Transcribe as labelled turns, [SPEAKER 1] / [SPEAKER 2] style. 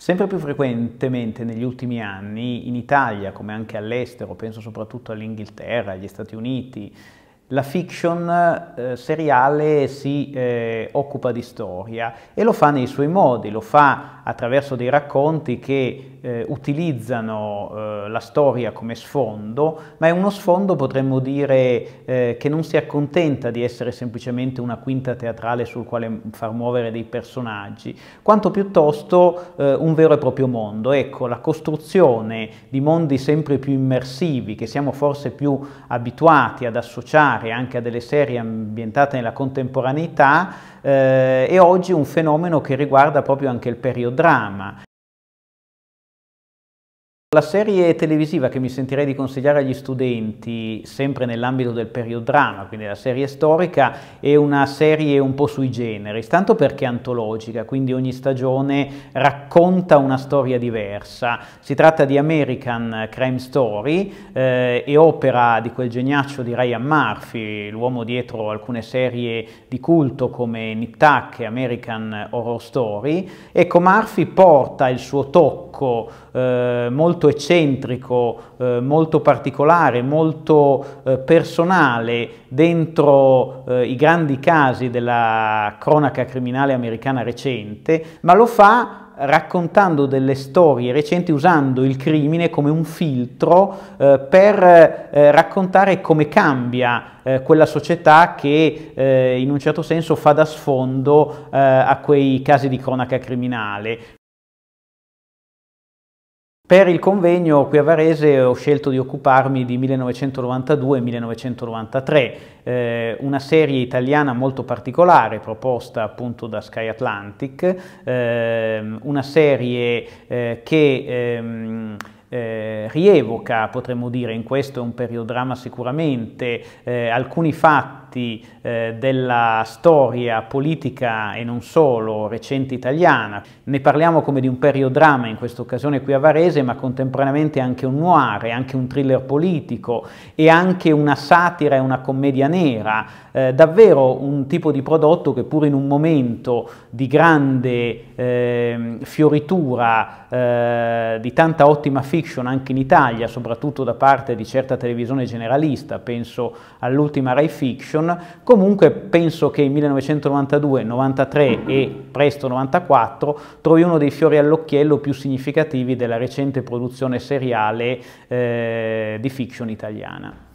[SPEAKER 1] Sempre più frequentemente negli ultimi anni in Italia, come anche all'estero, penso soprattutto all'Inghilterra, agli Stati Uniti, la fiction eh, seriale si eh, occupa di storia e lo fa nei suoi modi, lo fa attraverso dei racconti che eh, utilizzano eh, la storia come sfondo, ma è uno sfondo potremmo dire eh, che non si accontenta di essere semplicemente una quinta teatrale sul quale far muovere dei personaggi, quanto piuttosto eh, un vero e proprio mondo. Ecco, la costruzione di mondi sempre più immersivi che siamo forse più abituati ad associare pensare anche a delle serie ambientate nella contemporaneità eh, è oggi un fenomeno che riguarda proprio anche il periodrama. La serie televisiva che mi sentirei di consigliare agli studenti, sempre nell'ambito del periodrama, quindi la serie storica, è una serie un po' sui generi, tanto perché è antologica, quindi ogni stagione racconta una storia diversa. Si tratta di American Crime Story eh, e opera di quel geniaccio di Ryan Murphy, l'uomo dietro alcune serie di culto come Nip Tuck e American Horror Story. Ecco, Murphy porta il suo tocco eh, molto molto eccentrico, eh, molto particolare, molto eh, personale dentro eh, i grandi casi della cronaca criminale americana recente, ma lo fa raccontando delle storie recenti usando il crimine come un filtro eh, per eh, raccontare come cambia eh, quella società che eh, in un certo senso fa da sfondo eh, a quei casi di cronaca criminale. Per il convegno qui a Varese ho scelto di occuparmi di 1992-1993, eh, una serie italiana molto particolare proposta appunto da Sky Atlantic, eh, una serie eh, che... Ehm, eh, rievoca, potremmo dire, in questo è un periodramma sicuramente, eh, alcuni fatti fatti eh, della storia politica e non solo recente italiana. Ne parliamo come di un periodrama in questa occasione qui a Varese, ma contemporaneamente anche un noir, anche un thriller politico e anche una satira e una commedia nera, eh, davvero un tipo di prodotto che pur in un momento di grande ehm, eh, fioritura di tanta ottima fiction anche in Italia, soprattutto da parte di certa televisione generalista, penso all'ultima Rai Fiction, Revolution, comunque penso che 1992, 93 e presto 94 trovi uno dei fiori all'occhiello più significativi della recente produzione seriale eh, di fiction italiana.